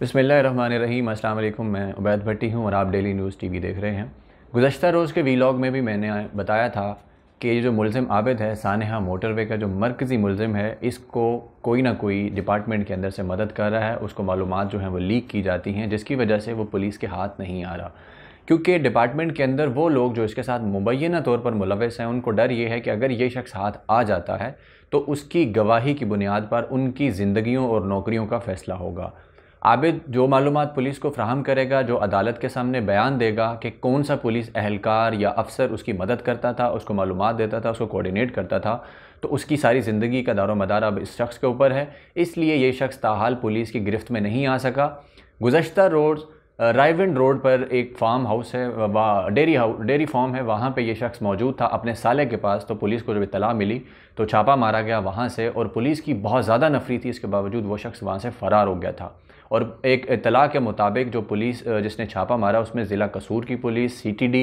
बसमीम अल्लाम मैं उबैद भट्टी हूँ और आप डेली न्यूज़ टीवी देख रहे हैं गुजशत रोज़ के वीलॉग में भी मैंने बताया था कि ये जो मुलम आबिद है सानहा मोटरवे का जो मरकज़ी मुलम है इसको कोई ना कोई डिपार्टमेंट के अंदर से मदद कर रहा है उसको मालूम जो हैं वो लीक की जाती हैं जिसकी वजह से वो पुलिस के हाथ नहीं आ रहा क्योंकि डिपार्टमेंट के अंदर वो लोग जो इसके साथ मुबैना तौर पर मुलविस हैं उनको डर ये है कि अगर ये शख्स हाथ आ जाता है तो उसकी गवाही की बुनियाद पर उनकी ज़िंदगियों और नौकरियों का फ़ैसला होगा आबिद जो मालूम पुलिस को फ्राहम करेगा जो अदालत के सामने बयान देगा कि कौन सा पुलिस अहलकार या अफसर उसकी मदद करता था उसको मालूम देता था उसको कोऑर्डिनेट करता था तो उसकी सारी ज़िंदगी का दारो मदार अब इस शख्स के ऊपर है इसलिए ये शख्स ताहाल पुलिस की गिरफ्त में नहीं आ सका गुजशत रोज़ रायविंड रोड पर एक फार्म हाउस है वहाँ डेरी हाउस फार्म है वहाँ पर यह शख्स मौजूद था अपने साले के पास तो पुलिस को जब इतला मिली तो छापा मारा गया वहाँ से और पुलिस की बहुत ज़्यादा नफरी थी इसके बावजूद वो शख्स वहाँ से फ़रार हो गया था और एक इतला के मुताबिक जो पुलिस जिसने छापा मारा उसमें ज़िला कसूर की पुलिस सीटीडी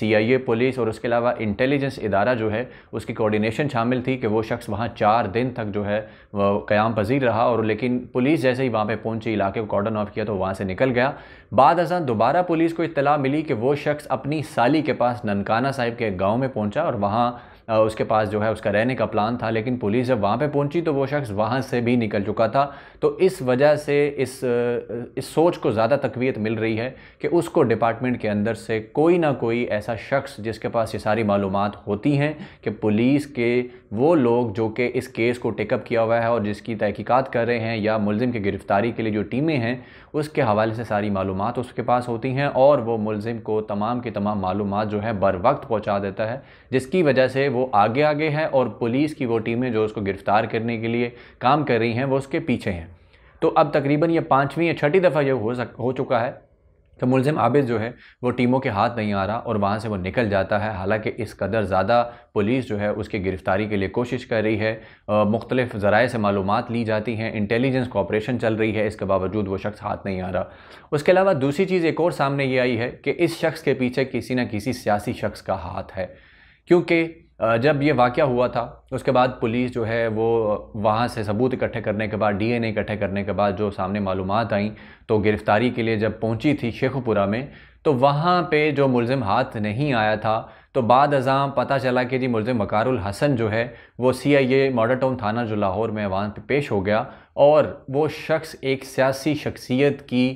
सीआईए पुलिस और उसके अलावा इंटेलिजेंस इदारा जो है उसकी कोऑर्डिनेशन शामिल थी कि वो शख्स वहाँ चार दिन तक जो है वह क़्याम पजीर रहा और लेकिन पुलिस जैसे ही वहाँ पर पहुँची इलाके को कॉर्डन ऑफ किया तो वहाँ से निकल गया बाद अजा दोबारा पुलिस को इतला मिली कि वो शख्स अपनी साली के पास ननकाना साहिब के गाँव में पहुँचा और वहाँ उसके पास जो है उसका रहने का प्लान था लेकिन पुलिस जब वहाँ पर पहुँची तो वो शख्स वहाँ से भी निकल चुका था तो इस वजह से इस इस सोच को ज़्यादा तकवीत मिल रही है कि उसको डिपार्टमेंट के अंदर से कोई ना कोई ऐसा शख्स जिसके पास ये सारी मालूम होती हैं कि पुलिस के वो लोग जो कि इस केस को टेकअप किया हुआ है और जिसकी तहकीकात कर रहे हैं या मुलिम की गिरफ़्तारी के लिए जो टीमें हैं उसके हवाले से सारी मालूम उसके पास होती हैं और वो मुलिम को तमाम की तमाम मालूम जो है बर वक्त पहुँचा देता है जिसकी वजह से वो आगे आगे है और पुलिस की वो टीमें जो उसको गिरफ्तार करने के लिए काम कर रही हैं वो उसके पीछे हैं तो अब तकरीबन ये पाँचवीं या छठी दफ़ा ये हो सक हो चुका है तो मुलिम आबिद जो है वो टीमों के हाथ नहीं आ रहा और वहाँ से वो निकल जाता है हालांकि इस कदर ज़्यादा पुलिस जो है उसकी गिरफ़्तारी के लिए कोशिश कर रही है मुख्तलिफ ज़राए से मालूम ली जाती हैं इंटेलिजेंस कॉपरेशन चल रही है इसके बावजूद वो शख्स हाथ नहीं आ रहा उसके अलावा दूसरी चीज़ एक और सामने ये आई है कि इस शख्स के पीछे किसी न किसी सियासी शख्स का हाथ है क्योंकि जब ये वाक़ हुआ था उसके बाद पुलिस जो है वो वहाँ से सबूत इकट्ठे करने के बाद डीएनए इकट्ठे करने के बाद जो सामने मालूम आई तो गिरफ़्तारी के लिए जब पहुँची थी शेखपुरा में तो वहाँ पे जो मुलम हाथ नहीं आया था तो बाद अज़ाम पता चला कि जी मुलिम वकारुल हसन जो है वो सी आई ए मॉडल टाउन थाना जो लाहौर में वहाँ पे पेश हो गया और वो शख्स एक सियासी शख्सियत की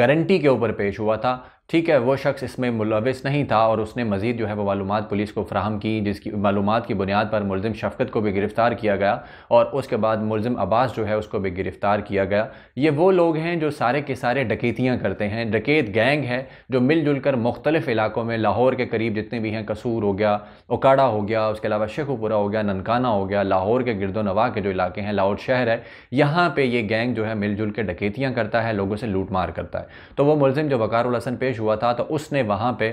गारंटी के ऊपर पेश हुआ था ठीक है वो शख्स इसमें मुलविस नहीं था और उसने मज़ीद जो है वो मालूम पुलिस को फ्राहम की जिसकी मालूम की बुनियाद पर मुलम शफकत को भी गिरफ़्तार किया गया और उसके बाद मुलिम अब्बास जो है उसको भी गिरफ़्तार किया गया ये वो लोग हैं जो सारे के सारे डकैतियाँ करते हैं डकैत गैंग है जो मिलजुल कर मुख्तलिफ़ इलाक़ों में लाहौर के करीब जितने भी हैं कसूर हो गया उकाड़ा हो गया उसके अलावा शेखुपुरा हो गया ननकाना हो गया लाहौर के गिरदो नवा के जो इलाके हैं लाहौर शहर है यहाँ पर ये गैंग जो है मिलजुल के डकैतियाँ करता है लोगों से लूट मार करता है तो वो मुलम जो वकार पेश हुआ था तो उसने वहाँ पे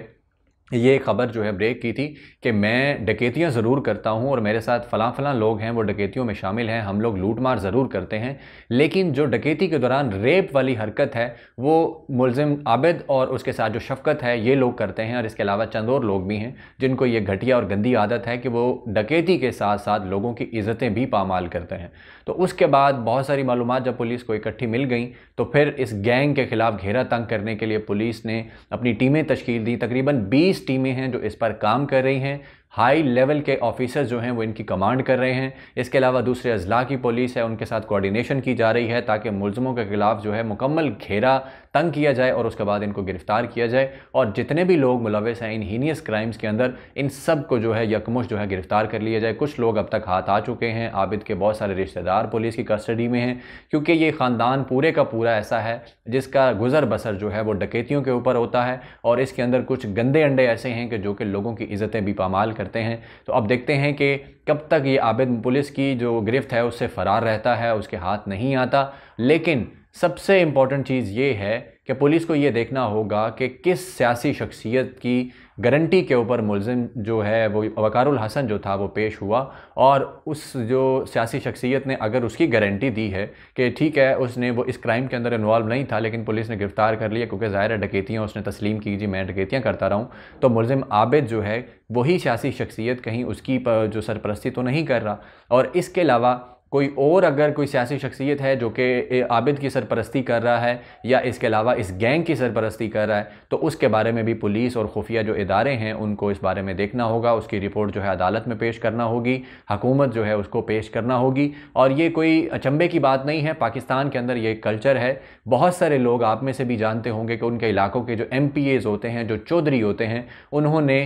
ये खबर जो है ब्रेक की थी कि मैं डकैतियाँ ज़रूर करता हूँ और मेरे साथ फ़लाँ फ़लाँ लोग हैं वो डकैतियों में शामिल हैं हम लोग लूटमार ज़रूर करते हैं लेकिन जो डकैती के दौरान रेप वाली हरकत है वो मुलजिम आबिद और उसके साथ जो शफकत है ये लोग करते हैं और इसके अलावा चंद और लोग भी हैं जिनको ये घटिया और गंदी आदत है कि वो डकैती के साथ साथ लोगों की इज़्ज़तें भी पामाल करते हैं तो उसके बाद बहुत सारी मालूम जब पुलिस को इकट्ठी मिल गई तो फिर इस गैंग के ख़िलाफ़ घेरा तंग करने के लिए पुलिस ने अपनी टीमें तश्ील दी तकरीबन बीस टीमें हैं जो इस पर काम कर रही हैं हाई लेवल के ऑफिसर जो हैं वो इनकी कमांड कर रहे हैं इसके अलावा दूसरे अजला की पुलिस है उनके साथ कोऑर्डिनेशन की जा रही है ताकि मुलजमों के खिलाफ जो है मुकम्मल घेरा तंग किया जाए और उसके बाद इनको गिरफ्तार किया जाए और जितने भी लोग मुलविस हैं इन हीनियस क्राइम्स के अंदर इन सब को जो है यकमुश जो है गिरफ्तार कर लिया जाए कुछ लोग अब तक हाथ आ चुके हैं आबिद के बहुत सारे रिश्तेदार पुलिस की कस्टडी में हैं क्योंकि ये ख़ानदान पूरे का पूरा ऐसा है जिसका गुजर बसर जो है वो डकैतियों के ऊपर होता है और इसके अंदर कुछ गंदे अंडे ऐसे हैं कि जो कि लोगों की इज़्ज़तें भी पामाल कर करते हैं तो अब देखते हैं कि कब तक ये आबिद पुलिस की जो गिरफ्त है उससे फ़रार रहता है उसके हाथ नहीं आता लेकिन सबसे इम्पॉर्टेंट चीज़ ये है कि पुलिस को ये देखना होगा कि किस सियासी शख्सियत की गारंटी के ऊपर मुलजिम जो है वो वकारुल हसन जो था वो पेश हुआ और उस जो सियासी शख्सियत ने अगर उसकी गारंटी दी है कि ठीक है उसने वो इस क्राइम के अंदर इन्वॉल्व नहीं था लेकिन पुलिस ने गिरफ़्तार कर लिया क्योंकि ज़ाहिर डकैतियाँ उसने तस्लीम की जी मैं डकैतियाँ करता रहा हूँ तो मुलिम आबिद जो है वही सियासी शख्सियत कहीं उसकी जो सरपरस्ती तो नहीं कर रहा और इसके अलावा कोई और अगर कोई सियासी शख्सियत है जो कि आबिद की सरपरस्ती कर रहा है या इसके अलावा इस गैंग की सरपरस्ती कर रहा है तो उसके बारे में भी पुलिस और खुफिया जो इदारे हैं उनको इस बारे में देखना होगा उसकी रिपोर्ट जो है अदालत में पेश करना होगी हकूमत जो है उसको पेश करना होगी और ये कोई अचंबे की बात नहीं है पाकिस्तान के अंदर ये कल्चर है बहुत सारे लोग आप में से भी जानते होंगे कि उनके इलाकों के जो एम होते हैं जो चौधरी होते हैं उन्होंने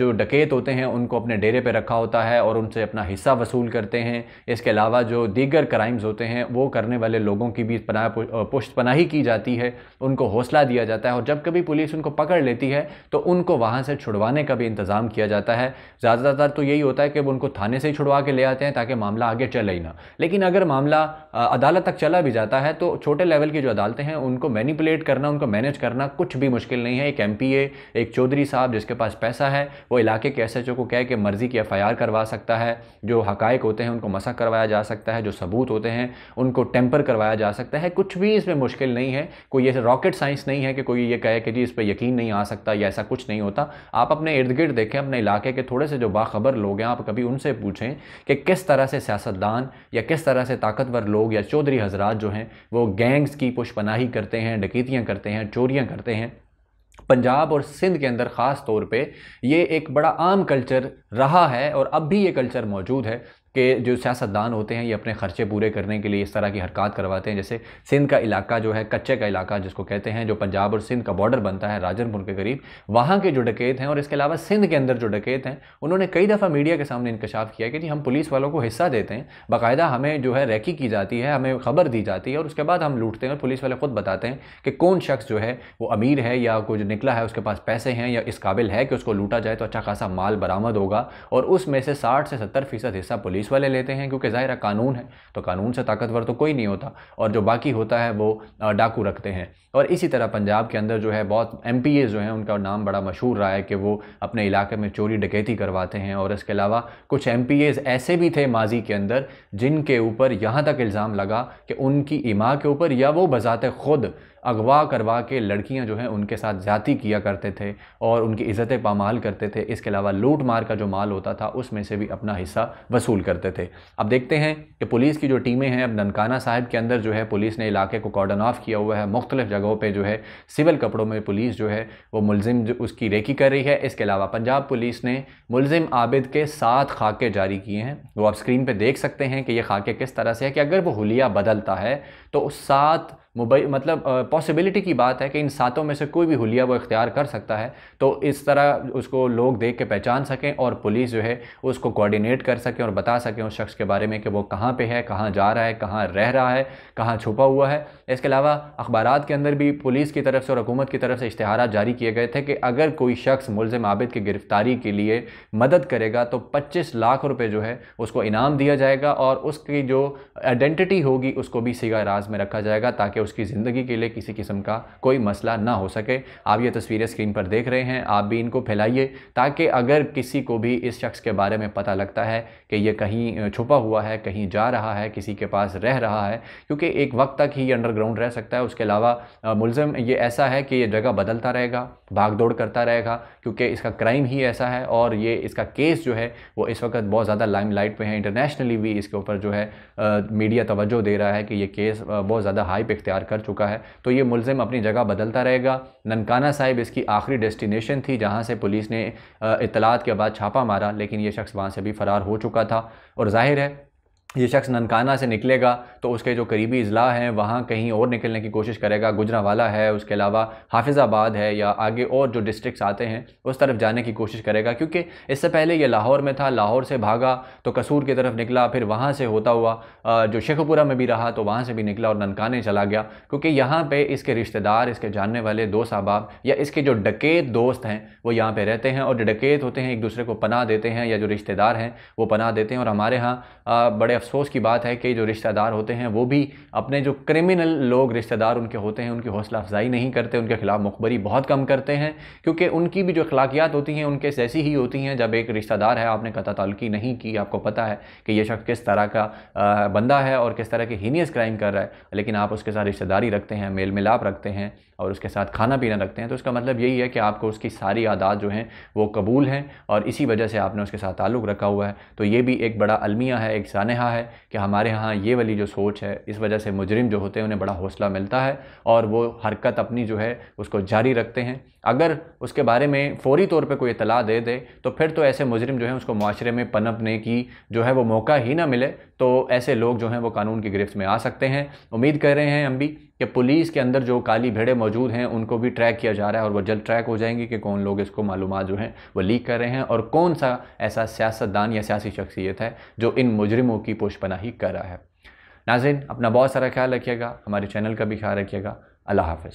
जो डकेत होते हैं उनको अपने डेरे पर रखा होता है और उनसे अपना हिस्सा वसूल करते हैं इसके अलावा जो दीगर क्राइम्स होते हैं वो करने वाले लोगों की भी पना पुश्त पनाही की जाती है उनको हौसला दिया जाता है और जब कभी पुलिस उनको पकड़ लेती है तो उनको वहाँ से छुड़वाने का भी इंतज़ाम किया जाता है ज़्यादातर तो यही होता है कि वो उनको थाने से ही छुड़वा के ले आते हैं ताकि मामला आगे चले ही ना लेकिन अगर मामला अदालत तक चला भी जाता है तो छोटे लेवल की जो अदालतें हैं उनको मैनिपुलेट करना उनको मैनेज करना कुछ भी मुश्किल नहीं है एक एम एक चौधरी साहब जिसके पास पैसा है वो इलाके के एस को कह के मर्ज़ी की एफ़ करवा सकता है जो हकायक होते हैं उनको मसक करवाया जा सकता है जो सबूत होते हैं उनको टेम्पर करवाया जा सकता है कुछ भी इसमें मुश्किल नहीं है कोई ऐसे रॉकेट साइंस नहीं है कि कोई ये कहे कि जी इस पर यकीन नहीं आ सकता या ऐसा कुछ नहीं होता आप अपने इर्द गिर्द देखें अपने इलाके के थोड़े से जो बाखबर लोग हैं आप कभी उनसे पूछें कि किस तरह से सियासतदान या किस तरह से ताकतवर लोग या चौधरी हजरात जो हैं वो गैंग्स की पुष्पनाही करते हैं डकैतियाँ करते हैं चोरियाँ करते हैं पंजाब और सिंध के अंदर ख़ास तौर पे ये एक बड़ा आम कल्चर रहा है और अब भी ये कल्चर मौजूद है के जो सियासतदान होते हैं ये अपने ख़र्चे पूरे करने के लिए इस तरह की हरकत करवाते हैं जैसे सिंध का इलाका जो है कच्चे का इलाका जिसको कहते हैं जो पंजाब और सिंध का बॉर्डर बनता है राजनपुर के करीब वहाँ के जो डकैत हैं और इसके अलावा सिंध के अंदर जो डकैत हैं उन्होंने कई दफ़ा मीडिया के सामने इंकशाफ किया कि जी हम पुलिस वालों को हिस्सा देते हैं बाकायदा हमें जो है रैकी की जाती है हमें खबर दी जाती है और उसके बाद हम लूटते हैं और पुलिस वाले खुद बताते हैं कि कौन शख्स जो है वो अमीर है या कुछ निकला है उसके पास पैसे हैं या इस काबिल है कि उसको लूटा जाए तो अच्छा खासा माल बरामद होगा और उसमें से साठ से सत्तर फीसद हिस्सा पुलिस पुलिस वाले लेते हैं क्योंकि ज़ाहिर कानून है तो कानून से ताकतवर तो कोई नहीं होता और जो बाकी होता है वो डाकू रखते हैं और इसी तरह पंजाब के अंदर जो है बहुत एम जो हैं उनका नाम बड़ा मशहूर रहा है कि वो अपने इलाके में चोरी डकैती करवाते हैं और इसके अलावा कुछ एम ऐसे भी थे माजी के अंदर जिनके ऊपर यहाँ तक इल्ज़ाम लगा कि उनकी इमा के ऊपर या वो बजात खुद अगवा करवा के लड़कियां जो हैं उनके साथ ज़्यादा किया करते थे और उनकी इज़्ज़तें पामाल करते थे इसके अलावा लूट मार का जो माल होता था उसमें से भी अपना हिस्सा वसूल करते थे अब देखते हैं कि पुलिस की जो टीमें हैं अब ननकाना साहिब के अंदर जो है पुलिस ने इलाके को कॉर्डन ऑफ किया हुआ है मुख्तलिफ जगहों पर जो है सिविल कपड़ों में पुलिस जो है वो मुलिम उसकी रेकी कर रही है इसके अलावा पंजाब पुलिस ने मुलिम आबिद के सात खाके जारी किए हैं वो आप स्क्रीन पर देख सकते हैं कि ये खाके किस तरह से है कि अगर वो हुलिया बदलता है तो उस सात मुबई मतलब पॉसिबिलिटी की बात है कि इन सातों में से कोई भी हुलिया वो इख्तियार कर सकता है तो इस तरह उसको लोग देख के पहचान सकें और पुलिस जो है उसको कोऑर्डिनेट कर सकें और बता सकें उस शख्स के बारे में कि वो कहाँ पे है कहाँ जा रहा है कहाँ रह रहा है कहाँ छुपा हुआ है इसके अलावा अखबार के अंदर भी पुलिस की तरफ से और हुकूमत की तरफ से इश्तहार जारी किए गए थे कि अगर कोई शख्स मुलम आबिद की गिरफ्तारी के लिए मदद करेगा तो पच्चीस लाख रुपये जो है उसको इनाम दिया जाएगा और उसकी जो आइडेंटिटी होगी उसको भी सीगा राज में रखा जाएगा ताकि उसकी ज़िंदगी के लिए किसी किस्म का कोई मसला ना हो सके आप ये तस्वीरें स्क्रीन पर देख रहे हैं आप भी इनको फैलाइए ताकि अगर किसी को भी इस शख्स के बारे में पता लगता है कि ये कहीं छुपा हुआ है कहीं जा रहा है किसी के पास रह रहा है क्योंकि एक वक्त तक ही ये अंडरग्राउंड रह सकता है उसके अलावा मुलम ये ऐसा है कि ये जगह बदलता रहेगा भाग दौड़ करता रहेगा क्योंकि इसका क्राइम ही ऐसा है और ये इसका केस जो है वो इस वक्त बहुत ज़्यादा लाइम लाइट पर है इंटरनेशनली भी इसके ऊपर जो है आ, मीडिया तवज्जो दे रहा है कि ये केस बहुत ज़्यादा हाइप इख्तियार इख्तियार कर चुका है तो ये मुलजिम अपनी जगह बदलता रहेगा ननकाना साहिब इसकी आखिरी डेस्टिनेशन थी जहाँ से पुलिस ने इतलात के बाद छापा मारा लेकिन ये शख्स वहाँ से भी फ़रार हो चुका था और जाहिर है ये शख्स ननकाना से निकलेगा तो उसके जो करीबी अजला हैं वहाँ कहीं और निकलने की कोशिश करेगा गुजरावाला है उसके अलावा हाफिज़ाबाद है या आगे और जो डिस्ट्रिक्स आते हैं उस तरफ जाने की कोशिश करेगा क्योंकि इससे पहले ये लाहौर में था लाहौर से भागा तो कसूर की तरफ निकला फिर वहाँ से होता हुआ जो शेखपुरा में भी रहा तो वहाँ से भी निकला और ननकाने चला गया क्योंकि यहाँ पर इसके रिश्तेदार इसके जानने वाले दोस्त अहबाब या इसके जो डकेत दोस्त हैं वो यहाँ पर रहते हैं और जो डकेत होते हैं एक दूसरे को पना देते हैं या जो रिश्तेदार हैं वो पना देते हैं और हमारे यहाँ बड़े अफसोस की बात है कि जो रिश्तेदार होते हैं वो भी अपने जो क्रिमिनल लोग रिश्तेदार उनके होते हैं उनकी हौसला अफजाई नहीं करते उनके ख़िलाफ़ मुखबरी बहुत कम करते हैं क्योंकि उनकी भी जो अखलाकियात होती हैं उनके ऐसी ही होती हैं जब एक रिश्तेदार है आपने कता तल्की नहीं की आपको पता है कि यह शख्स किस तरह का बंदा है और किस तरह के हीनियस क्राइम कर रहा है लेकिन आप उसके साथ रिश्तेदारी रखते हैं मेल मिलाप रखते हैं और उसके साथ खाना पीना रखते हैं तो उसका मतलब यही है कि आपको उसकी सारी आदात जो हैं वो कबूल हैं और इसी वजह से आपने उसके साथ ताल्लुक़ रखा हुआ है तो ये भी एक बड़ा अलमिया है एक सानहा है कि हमारे यहाँ ये वाली जो सोच है इस वजह से मुजरिम जो होते हैं उन्हें बड़ा हौसला मिलता है और वो हरकत अपनी जो है उसको जारी रखते हैं अगर उसके बारे में फ़ौरी तौर पर कोई इतला दे दे तो फिर तो ऐसे मुजरिम जो है उसको माशरे में पनपने की जो है वो मौका ही ना मिले तो ऐसे लोग जो हैं वो कानून की गिरफ्त में आ सकते हैं उम्मीद कर रहे हैं हम भी कि पुलिस के अंदर जो काली भेड़े मौजूद हैं उनको भी ट्रैक किया जा रहा है और वह जल्द ट्रैक हो जाएंगी कि कौन लोग इसको मालूम जो हैं वो लीक कर रहे हैं और कौन सा ऐसा सियासतदान या सियासी शख्सियत है जो इन मुजरमों की पोषपनाही कर रहा है नाजिन अपना बहुत सारा ख्याल रखिएगा हमारे चैनल का भी ख्याल रखिएगा अल्लाह हाफ